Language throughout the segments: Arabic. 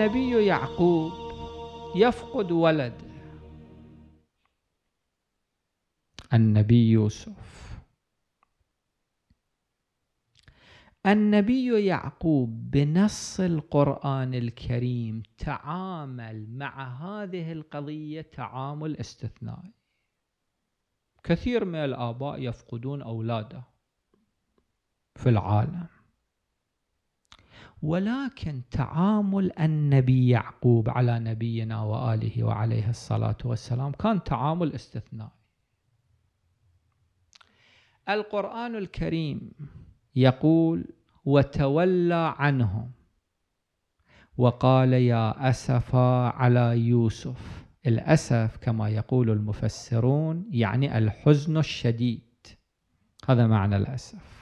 النبي يعقوب يفقد ولده النبي يوسف النبي يعقوب بنص القرآن الكريم تعامل مع هذه القضية تعامل استثنائي كثير من الآباء يفقدون أولاده في العالم ولكن تعامل النبي يعقوب على نبينا واله وعليه الصلاه والسلام كان تعامل استثنائي. القران الكريم يقول: وتولى عنهم وقال يا اسفا على يوسف الاسف كما يقول المفسرون يعني الحزن الشديد هذا معنى الاسف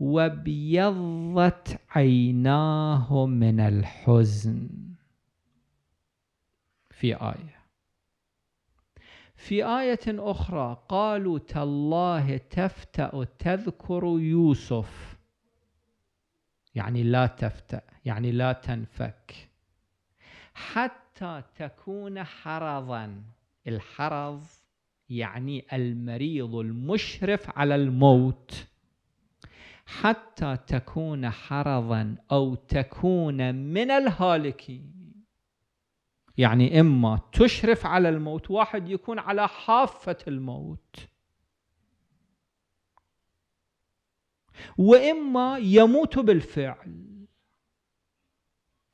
وابيضت عيناه من الحزن في آية في آية أخرى قالوا تالله تفتأ تذكر يوسف يعني لا تفتأ يعني لا تنفك حتى تكون حرضا الحرض يعني المريض المشرف على الموت حتى تكون حرضا أو تكون من الهالكين يعني إما تشرف على الموت واحد يكون على حافة الموت وإما يموت بالفعل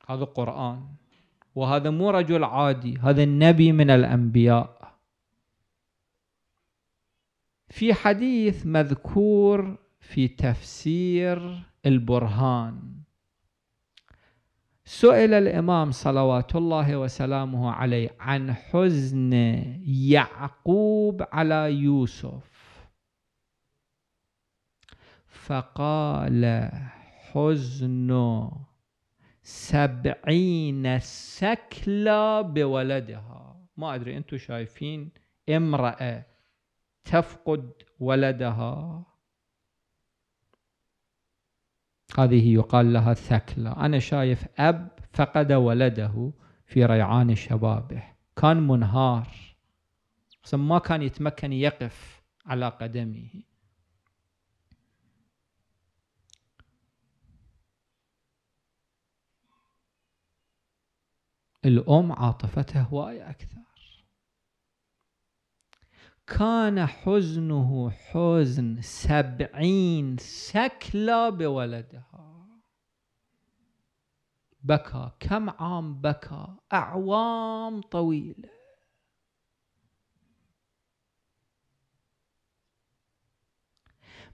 هذا القرآن وهذا مو رجل عادي هذا النبي من الأنبياء في حديث مذكور في تفسير البرهان سئل الإمام صلوات الله وسلامه عليه عن حزن يعقوب على يوسف فقال حزن سبعين سكلى بولدها ما أدري أنتم شايفين امرأة تفقد ولدها هذه يقال لها ثكلة أنا شايف أب فقد ولده في ريعان شبابه كان منهار ما كان يتمكن يقف على قدمه الأم عاطفتها هواية أكثر كان حزنه حزن سبعين سكلا بولدها بكى كم عام بكى أعوام طويلة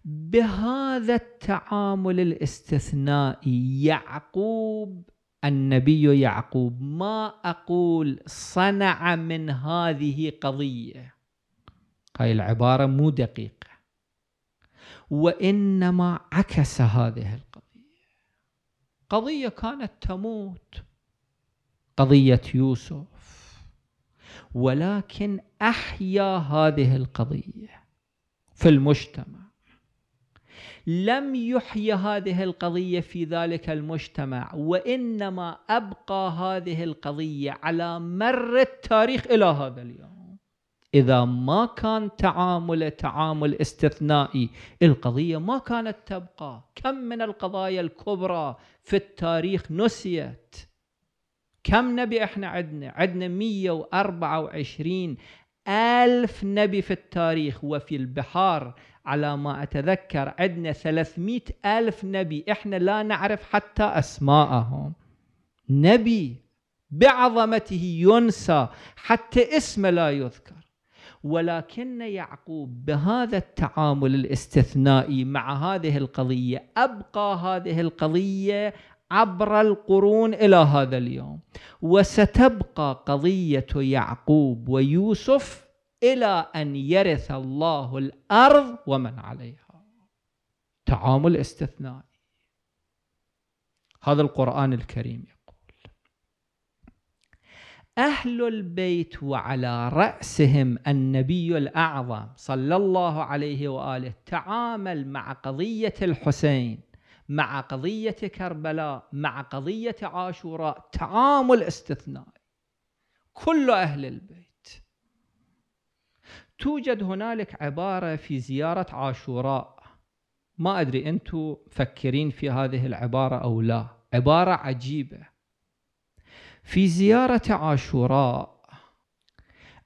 بهذا التعامل الاستثنائي يعقوب النبي يعقوب ما أقول صنع من هذه قضية هاي العبارة مو دقيقة وإنما عكس هذه القضية قضية كانت تموت قضية يوسف ولكن أحيا هذه القضية في المجتمع لم يحيى هذه القضية في ذلك المجتمع وإنما أبقى هذه القضية على مر التاريخ إلى هذا اليوم إذا ما كان تعامله تعامل استثنائي القضية ما كانت تبقى كم من القضايا الكبرى في التاريخ نسيت كم نبي احنا عندنا عندنا 124 ألف نبي في التاريخ وفي البحار على ما أتذكر عندنا 300 ألف نبي إحنا لا نعرف حتى أسماءهم نبي بعظمته ينسى حتى اسمه لا يذكر ولكن يعقوب بهذا التعامل الاستثنائي مع هذه القضيه ابقى هذه القضيه عبر القرون الى هذا اليوم وستبقى قضيه يعقوب ويوسف الى ان يرث الله الارض ومن عليها تعامل استثنائي هذا القران الكريم يقول أهل البيت وعلى رأسهم النبي الأعظم صلى الله عليه وآله تعامل مع قضية الحسين مع قضية كربلاء مع قضية عاشوراء تعامل استثنائي كل أهل البيت توجد هنالك عبارة في زيارة عاشوراء ما أدري أنتم فكرين في هذه العبارة أو لا عبارة عجيبة في زيارة عاشوراء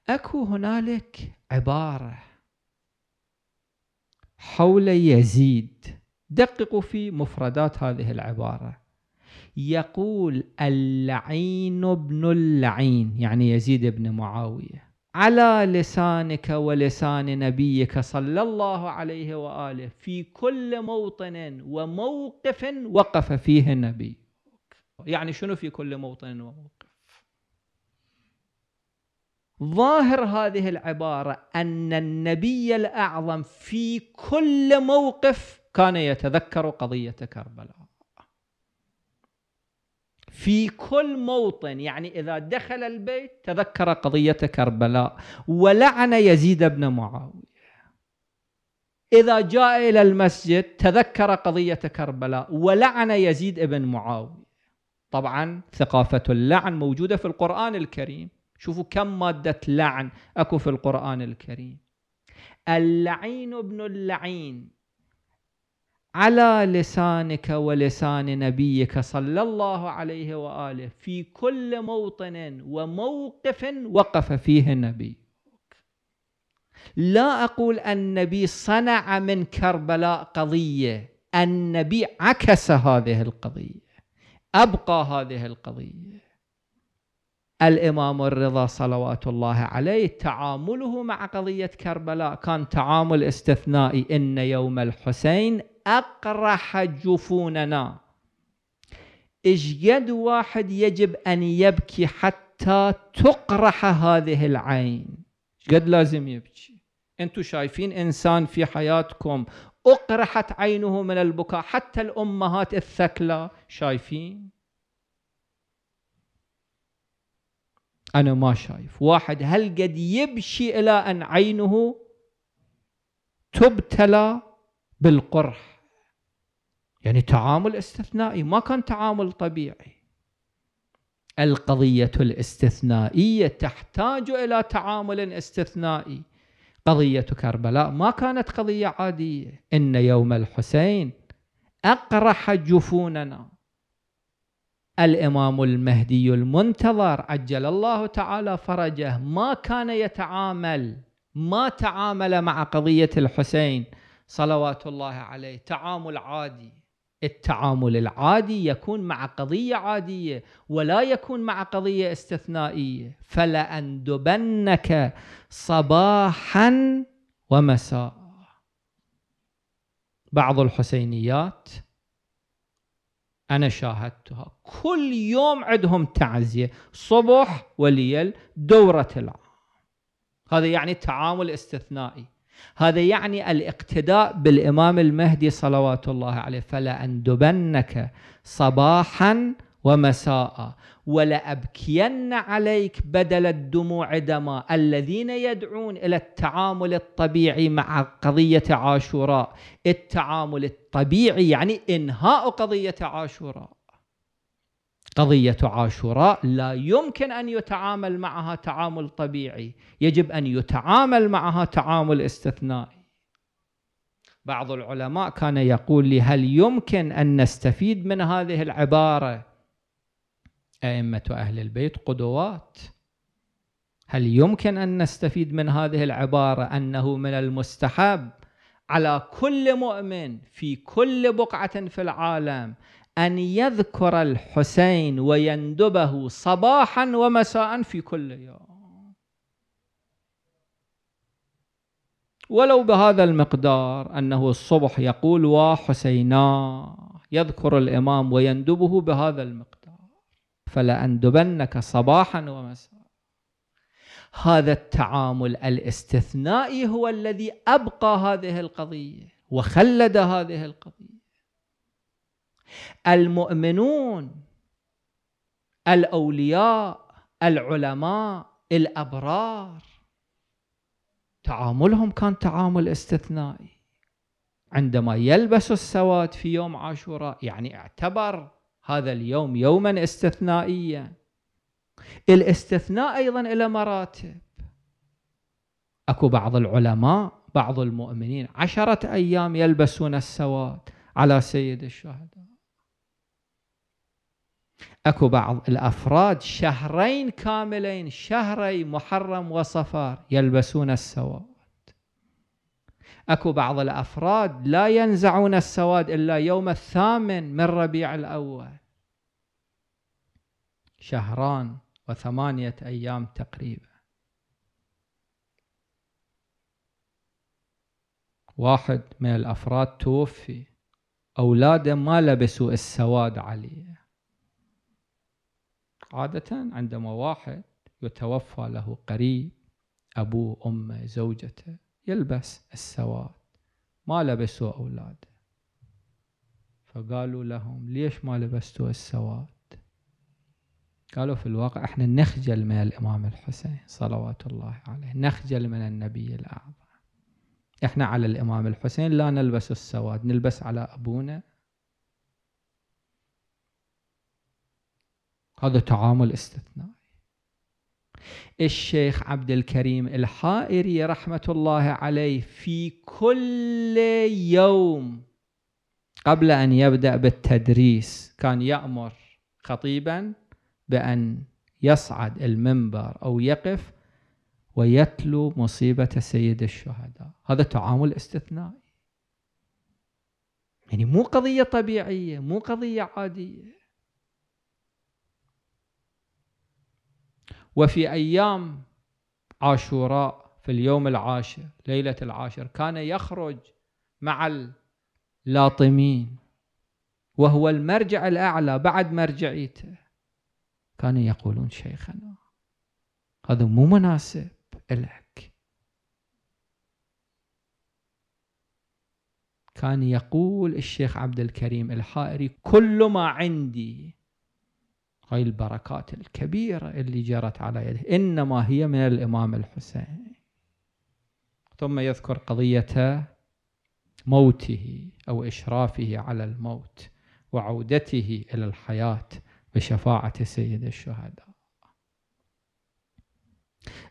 أكو هنالك عبارة حول يزيد دققوا في مفردات هذه العبارة يقول اللعين بن اللعين يعني يزيد بن معاوية على لسانك ولسان نبيك صلى الله عليه وآله في كل موطن وموقف وقف فيه النبي يعني شنو في كل موطن وموقف ظاهر هذه العبارة أن النبي الأعظم في كل موقف كان يتذكر قضية كربلاء في كل موطن يعني إذا دخل البيت تذكر قضية كربلاء ولعن يزيد بن معاوية إذا جاء إلى المسجد تذكر قضية كربلاء ولعن يزيد بن معاوية طبعا ثقافة اللعن موجودة في القرآن الكريم شوفوا كم مادة لعن أكو في القرآن الكريم اللعين ابن اللعين على لسانك ولسان نبيك صلى الله عليه واله في كل موطن وموقف وقف فيه النبي. لا اقول النبي صنع من كربلاء قضيه، النبي عكس هذه القضيه. أبقى هذه القضية الإمام الرضا صلوات الله عليه تعامله مع قضية كربلاء كان تعامل استثنائي إن يوم الحسين أقرح جفوننا إجيد واحد يجب أن يبكي حتى تقرح هذه العين قد لازم يبكي أنتم شايفين إنسان في حياتكم أقرحت عينه من البكاء حتى الأمهات الثكلى شايفين أنا ما شايف واحد هل قد يبشي إلى أن عينه تبتلى بالقرح يعني تعامل استثنائي ما كان تعامل طبيعي القضية الاستثنائية تحتاج إلى تعامل استثنائي قضية كربلاء ما كانت قضية عادية إن يوم الحسين أقرح جفوننا الإمام المهدي المنتظر عجل الله تعالى فرجه ما كان يتعامل ما تعامل مع قضية الحسين صلوات الله عليه تعامل عادي التعامل العادي يكون مع قضية عادية ولا يكون مع قضية استثنائية فلأندبنك صباحا ومساء بعض الحسينيات أنا شاهدتها كل يوم عندهم تعزية صبح وليل دورة العام هذا يعني تعامل استثنائي هذا يعني الاقتداء بالإمام المهدي صلوات الله عليه فلأندبنك صباحا ومساء ولأبكين عليك بدل الدموع دما الذين يدعون إلى التعامل الطبيعي مع قضية عاشوراء التعامل الطبيعي يعني إنهاء قضية عاشوراء قضية عاشوراء لا يمكن أن يتعامل معها تعامل طبيعي يجب أن يتعامل معها تعامل استثنائي بعض العلماء كان يقول لي هل يمكن أن نستفيد من هذه العبارة أئمة أهل البيت قدوات هل يمكن أن نستفيد من هذه العبارة أنه من المستحب على كل مؤمن في كل بقعة في العالم أن يذكر الحسين ويندبه صباحا ومساء في كل يوم ولو بهذا المقدار أنه الصبح يقول وحسينا يذكر الإمام ويندبه بهذا المقدار فلأندبنك صباحا ومساء هذا التعامل الاستثنائي هو الذي أبقى هذه القضية وخلد هذه القضية المؤمنون الاولياء العلماء الابرار تعاملهم كان تعامل استثنائي عندما يلبس السواد في يوم عاشوراء يعني اعتبر هذا اليوم يوما استثنائيا الاستثناء ايضا الى مراتب اكو بعض العلماء بعض المؤمنين عشره ايام يلبسون السواد على سيد الشهداء اكو بعض الافراد شهرين كاملين شهري محرم وصفار يلبسون السواد اكو بعض الافراد لا ينزعون السواد الا يوم الثامن من ربيع الاول شهران وثمانيه ايام تقريبا واحد من الافراد توفي اولاده ما لبسوا السواد عليه عادة عندما واحد يتوفى له قريب أبوه أمه زوجته يلبس السواد ما لبسوا أولاده فقالوا لهم ليش ما لبستوا السواد قالوا في الواقع احنا نخجل من الإمام الحسين صلوات الله عليه نخجل من النبي الأعظم احنا على الإمام الحسين لا نلبس السواد نلبس على أبونا هذا تعامل استثنائي الشيخ عبد الكريم الحائري رحمة الله عليه في كل يوم قبل أن يبدأ بالتدريس كان يأمر خطيبا بأن يصعد المنبر أو يقف ويتلو مصيبة سيد الشهداء هذا تعامل استثنائي يعني مو قضية طبيعية مو قضية عادية وفي أيام عاشوراء في اليوم العاشر ليلة العاشر كان يخرج مع اللاطمين وهو المرجع الأعلى بعد مرجعيته كانوا يقولون شيخنا هذا مو مناسب لك كان يقول الشيخ عبد الكريم الحائري كل ما عندي هاي البركات الكبيرة اللي جرت على يده إنما هي من الإمام الحسين ثم يذكر قضية موته أو إشرافه على الموت وعودته إلى الحياة بشفاعة سيد الشهداء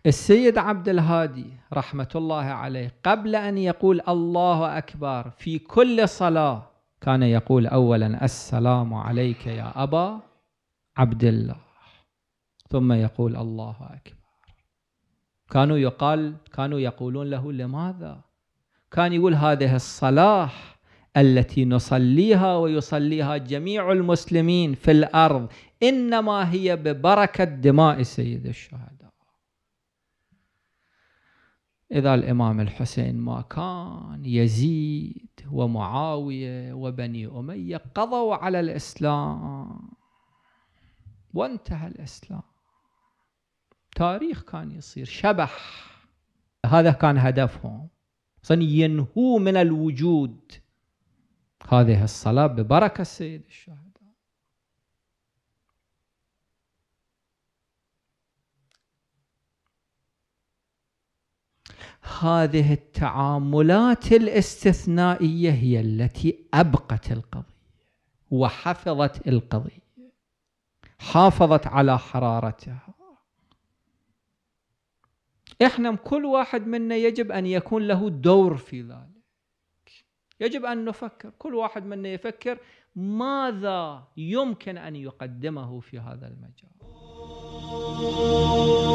السيد عبد الهادي رحمة الله عليه قبل أن يقول الله أكبر في كل صلاة كان يقول أولا السلام عليك يا أبا عبد الله ثم يقول الله أكبر كانوا يقال كانوا يقولون له لماذا كان يقول هذه الصلاة التي نصليها ويصليها جميع المسلمين في الأرض إنما هي ببركة دماء سيد الشهداء إذا الإمام الحسين ما كان يزيد ومعاوية وبني أمية قضوا على الإسلام وانتهى الإسلام تاريخ كان يصير شبح هذا كان هدفهم أصلا ينهوا من الوجود هذه الصلاة ببركة السيد الشهداء هذه التعاملات الاستثنائية هي التي أبقت القضية وحفظت القضية حافظت على حرارتها احنا كل واحد منا يجب ان يكون له دور في ذلك يجب ان نفكر كل واحد منا يفكر ماذا يمكن ان يقدمه في هذا المجال